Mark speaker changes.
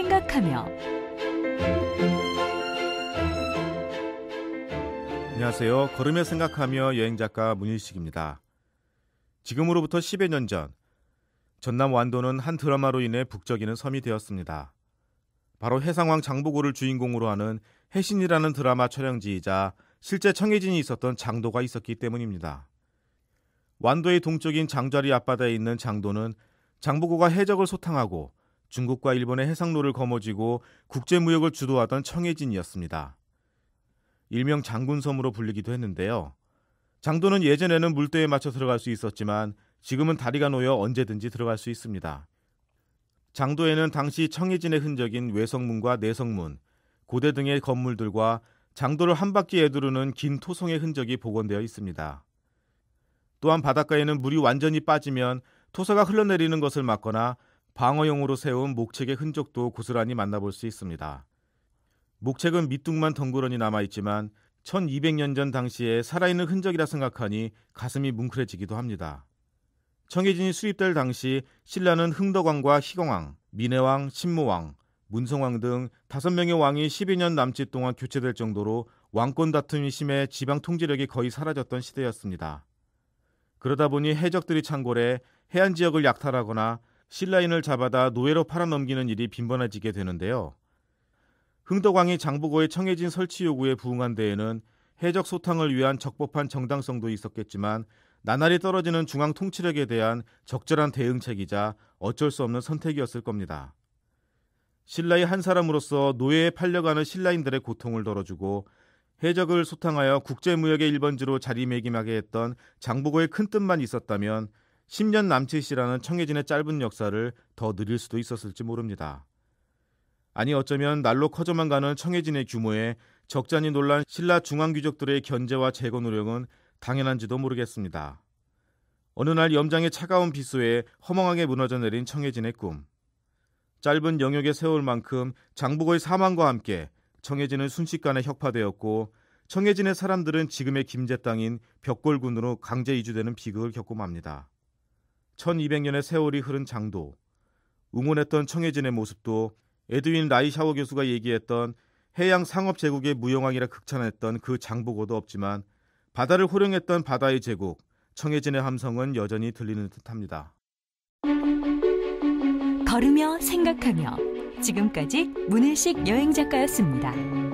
Speaker 1: 생각하며 안녕하세요. 걸음에 생각하며 여행 작가 문일식입니다. 지금으로부터 10여 년 전 전남 완도는 한 드라마로 인해 북적이는 섬이 되었습니다. 바로 해상왕 장보고를 주인공으로 하는 해신이라는 드라마 촬영지이자 실제 청해진이 있었던 장도가 있었기 때문입니다. 완도의 동쪽인 장자리 앞바다에 있는 장도는 장보고가 해적을 소탕하고 중국과 일본의 해상로를 거머쥐고 국제무역을 주도하던 청해진이었습니다. 일명 장군섬으로 불리기도 했는데요. 장도는 예전에는 물대에 맞춰 들어갈 수 있었지만 지금은 다리가 놓여 언제든지 들어갈 수 있습니다. 장도에는 당시 청해진의 흔적인 외성문과 내성문, 고대 등의 건물들과 장도를 한 바퀴에 두르는 긴 토성의 흔적이 복원되어 있습니다. 또한 바닷가에는 물이 완전히 빠지면 토사가 흘러내리는 것을 막거나 방어용으로 세운 목책의 흔적도 고스란히 만나볼 수 있습니다. 목책은 밑둥만 덩그러니 남아 있지만 1200년 전 당시에 살아있는 흔적이라 생각하니 가슴이 뭉클해지기도 합니다. 청해진이 수립될 당시 신라는 흥덕왕과 희경왕, 민해왕, 신무왕, 문성왕 등 다섯 명의 왕이 12년 남짓 동안 교체될 정도로 왕권 다툼이 심해 지방 통제력이 거의 사라졌던 시대였습니다. 그러다 보니 해적들이 창궐해 해안 지역을 약탈하거나 신라인을 잡아다 노예로 팔아넘기는 일이 빈번해지게 되는데요. 흥덕왕이 장보고의 청해진 설치 요구에 부응한 데에는 해적 소탕을 위한 적법한 정당성도 있었겠지만 나날이 떨어지는 중앙 통치력에 대한 적절한 대응책이자 어쩔 수 없는 선택이었을 겁니다. 신라의 한 사람으로서 노예에 팔려가는 신라인들의 고통을 덜어주고 해적을 소탕하여 국제무역의 일번지로 자리매김하게 했던 장보고의 큰 뜻만 있었다면 10년 남짓시라는 청해진의 짧은 역사를 더 늘릴 수도 있었을지 모릅니다. 아니 어쩌면 날로 커져만 가는 청해진의 규모에 적잖이 놀란 신라 중앙귀족들의 견제와 제거 노력은 당연한지도 모르겠습니다. 어느 날 염장의 차가운 비수에 허망하게 무너져 내린 청해진의 꿈. 짧은 영역의 세월 만큼 장북의 사망과 함께 청해진은 순식간에 혁파되었고 청해진의 사람들은 지금의 김제 땅인 벽골군으로 강제 이주되는 비극을 겪고 맙니다. 1200년의 세월이 흐른 장도, 응원했던 청해진의 모습도 에드윈 라이샤워 교수가 얘기했던 해양 상업 제국의 무용왕이라 극찬했던 그 장보고도 없지만 바다를 호령했던 바다의 제국, 청해진의 함성은 여전히 들리는 듯합니다. 걸으며 생각하며 지금까지 문일식 여행 작가였습니다.